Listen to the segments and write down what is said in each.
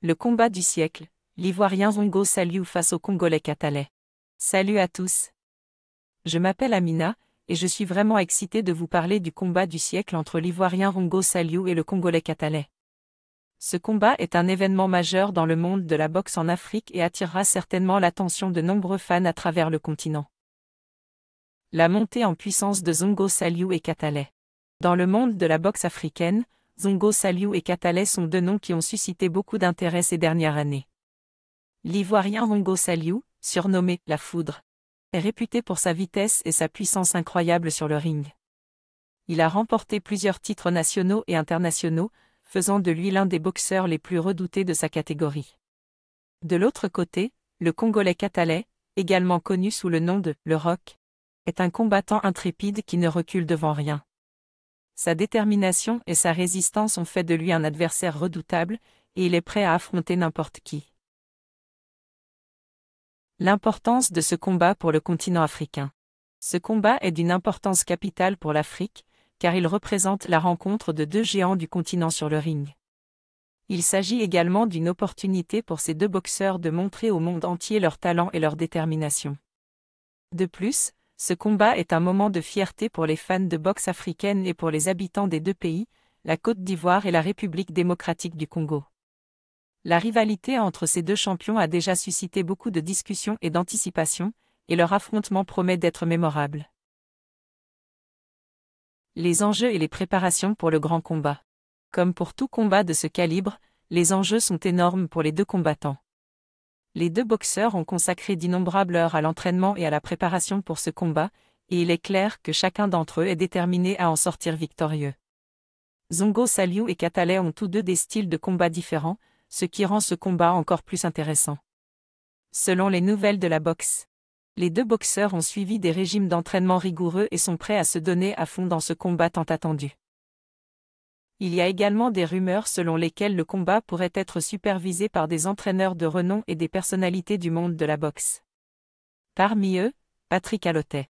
Le combat du siècle, l'Ivoirien Zongo Saliou face au Congolais Catalais. Salut à tous. Je m'appelle Amina, et je suis vraiment excitée de vous parler du combat du siècle entre l'Ivoirien Rongo Saliou et le Congolais Catalais. Ce combat est un événement majeur dans le monde de la boxe en Afrique et attirera certainement l'attention de nombreux fans à travers le continent. La montée en puissance de Zongo Saliou et Catalais. Dans le monde de la boxe africaine, Zongo Saliou et Catalais sont deux noms qui ont suscité beaucoup d'intérêt ces dernières années. L'Ivoirien Zongo Saliou, surnommé La Foudre, est réputé pour sa vitesse et sa puissance incroyable sur le ring. Il a remporté plusieurs titres nationaux et internationaux, faisant de lui l'un des boxeurs les plus redoutés de sa catégorie. De l'autre côté, le Congolais Catalais, également connu sous le nom de Le Rock, est un combattant intrépide qui ne recule devant rien. Sa détermination et sa résistance ont fait de lui un adversaire redoutable, et il est prêt à affronter n'importe qui. L'importance de ce combat pour le continent africain. Ce combat est d'une importance capitale pour l'Afrique, car il représente la rencontre de deux géants du continent sur le ring. Il s'agit également d'une opportunité pour ces deux boxeurs de montrer au monde entier leur talent et leur détermination. De plus, ce combat est un moment de fierté pour les fans de boxe africaine et pour les habitants des deux pays, la Côte d'Ivoire et la République démocratique du Congo. La rivalité entre ces deux champions a déjà suscité beaucoup de discussions et d'anticipations, et leur affrontement promet d'être mémorable. Les enjeux et les préparations pour le grand combat. Comme pour tout combat de ce calibre, les enjeux sont énormes pour les deux combattants. Les deux boxeurs ont consacré d'innombrables heures à l'entraînement et à la préparation pour ce combat, et il est clair que chacun d'entre eux est déterminé à en sortir victorieux. Zongo Saliu et Katale ont tous deux des styles de combat différents, ce qui rend ce combat encore plus intéressant. Selon les nouvelles de la boxe, les deux boxeurs ont suivi des régimes d'entraînement rigoureux et sont prêts à se donner à fond dans ce combat tant attendu. Il y a également des rumeurs selon lesquelles le combat pourrait être supervisé par des entraîneurs de renom et des personnalités du monde de la boxe. Parmi eux, Patrick Alotet,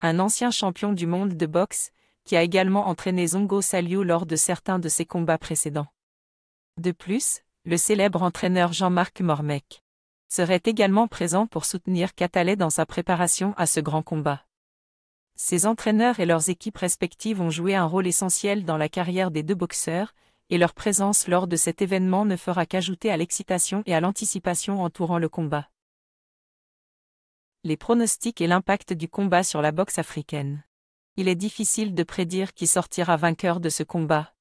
Un ancien champion du monde de boxe, qui a également entraîné Zongo Saliou lors de certains de ses combats précédents. De plus, le célèbre entraîneur Jean-Marc Mormec serait également présent pour soutenir Catalet dans sa préparation à ce grand combat. Ces entraîneurs et leurs équipes respectives ont joué un rôle essentiel dans la carrière des deux boxeurs, et leur présence lors de cet événement ne fera qu'ajouter à l'excitation et à l'anticipation entourant le combat. Les pronostics et l'impact du combat sur la boxe africaine. Il est difficile de prédire qui sortira vainqueur de ce combat.